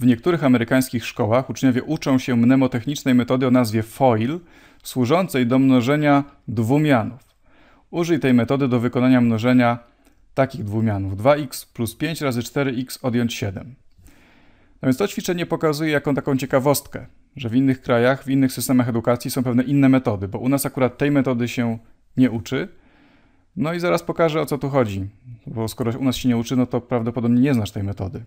W niektórych amerykańskich szkołach uczniowie uczą się mnemotechnicznej metody o nazwie FOIL, służącej do mnożenia dwumianów. Użyj tej metody do wykonania mnożenia takich dwumianów 2x plus 5 razy 4x odjąć 7. No więc to ćwiczenie pokazuje jaką taką ciekawostkę, że w innych krajach, w innych systemach edukacji są pewne inne metody, bo u nas akurat tej metody się nie uczy. No i zaraz pokażę o co tu chodzi, bo skoro u nas się nie uczy, no to prawdopodobnie nie znasz tej metody.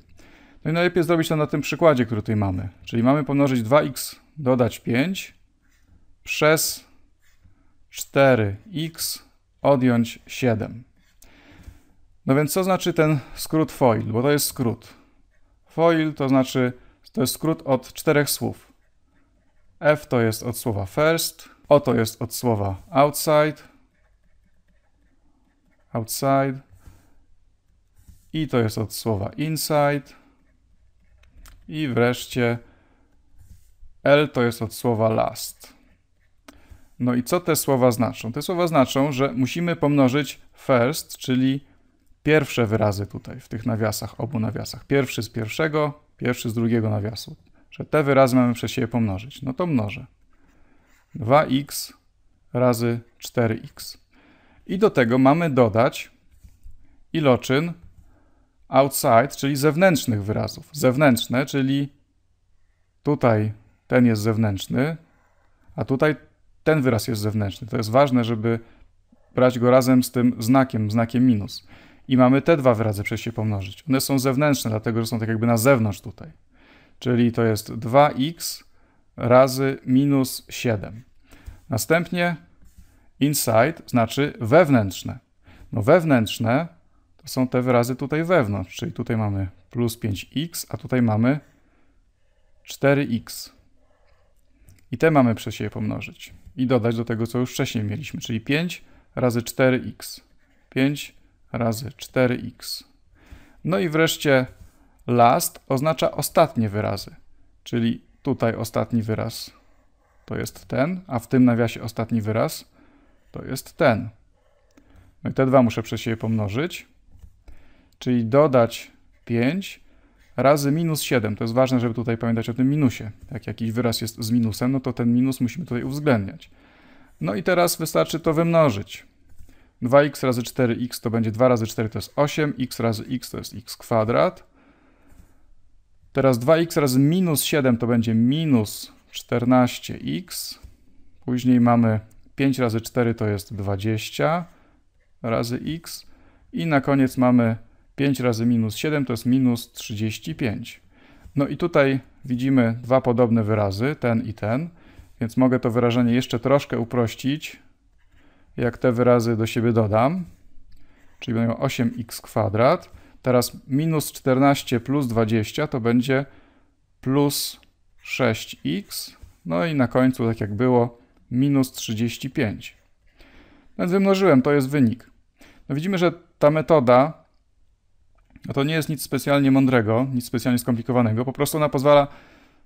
No i najlepiej zrobić to na tym przykładzie, który tutaj mamy. Czyli mamy pomnożyć 2x dodać 5 przez 4x odjąć 7. No więc co znaczy ten skrót FOIL? Bo to jest skrót. FOIL to znaczy, to jest skrót od czterech słów. F to jest od słowa first, O to jest od słowa outside, outside, I to jest od słowa inside, i wreszcie L to jest od słowa last. No i co te słowa znaczą? Te słowa znaczą, że musimy pomnożyć first, czyli pierwsze wyrazy tutaj w tych nawiasach, obu nawiasach. Pierwszy z pierwszego, pierwszy z drugiego nawiasu. Że te wyrazy mamy przez siebie pomnożyć. No to mnożę. 2x razy 4x. I do tego mamy dodać iloczyn outside, czyli zewnętrznych wyrazów. Zewnętrzne, czyli tutaj ten jest zewnętrzny, a tutaj ten wyraz jest zewnętrzny. To jest ważne, żeby brać go razem z tym znakiem, znakiem minus. I mamy te dwa wyrazy przez się pomnożyć. One są zewnętrzne, dlatego że są tak jakby na zewnątrz tutaj. Czyli to jest 2x razy minus 7. Następnie inside znaczy wewnętrzne. No wewnętrzne to są te wyrazy tutaj wewnątrz, czyli tutaj mamy plus 5x, a tutaj mamy 4x. I te mamy przez siebie pomnożyć i dodać do tego, co już wcześniej mieliśmy, czyli 5 razy 4x. 5 razy 4x. No i wreszcie last oznacza ostatnie wyrazy, czyli tutaj ostatni wyraz to jest ten, a w tym nawiasie ostatni wyraz to jest ten. No i te dwa muszę przez siebie pomnożyć czyli dodać 5 razy minus 7. To jest ważne, żeby tutaj pamiętać o tym minusie. Jak jakiś wyraz jest z minusem, no to ten minus musimy tutaj uwzględniać. No i teraz wystarczy to wymnożyć. 2x razy 4x to będzie 2 razy 4 to jest 8, x razy x to jest x kwadrat. Teraz 2x razy minus 7 to będzie minus 14x. Później mamy 5 razy 4 to jest 20 razy x. I na koniec mamy 5 razy minus 7 to jest minus 35. No i tutaj widzimy dwa podobne wyrazy, ten i ten, więc mogę to wyrażenie jeszcze troszkę uprościć, jak te wyrazy do siebie dodam, czyli będę miał 8x kwadrat, teraz minus 14 plus 20 to będzie plus 6x, no i na końcu, tak jak było, minus 35. Więc wymnożyłem, to jest wynik. No widzimy, że ta metoda to nie jest nic specjalnie mądrego, nic specjalnie skomplikowanego. Po prostu ona pozwala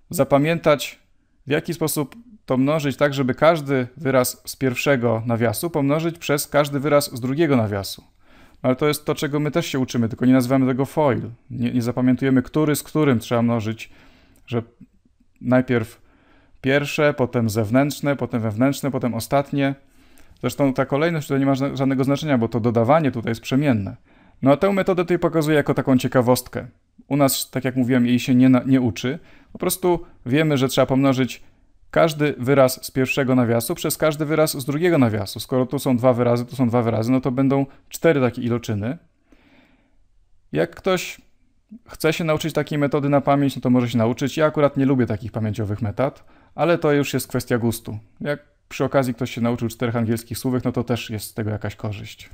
zapamiętać, w jaki sposób to mnożyć, tak żeby każdy wyraz z pierwszego nawiasu pomnożyć przez każdy wyraz z drugiego nawiasu. No, ale to jest to, czego my też się uczymy, tylko nie nazywamy tego foil. Nie, nie zapamiętujemy, który z którym trzeba mnożyć, że najpierw pierwsze, potem zewnętrzne, potem wewnętrzne, potem ostatnie. Zresztą ta kolejność tutaj nie ma żadnego znaczenia, bo to dodawanie tutaj jest przemienne. No a tę metodę tutaj pokazuję jako taką ciekawostkę. U nas, tak jak mówiłem, jej się nie, na, nie uczy. Po prostu wiemy, że trzeba pomnożyć każdy wyraz z pierwszego nawiasu przez każdy wyraz z drugiego nawiasu. Skoro tu są dwa wyrazy, tu są dwa wyrazy, no to będą cztery takie iloczyny. Jak ktoś chce się nauczyć takiej metody na pamięć, no to może się nauczyć. Ja akurat nie lubię takich pamięciowych metod, ale to już jest kwestia gustu. Jak przy okazji ktoś się nauczył czterech angielskich słówek, no to też jest z tego jakaś korzyść.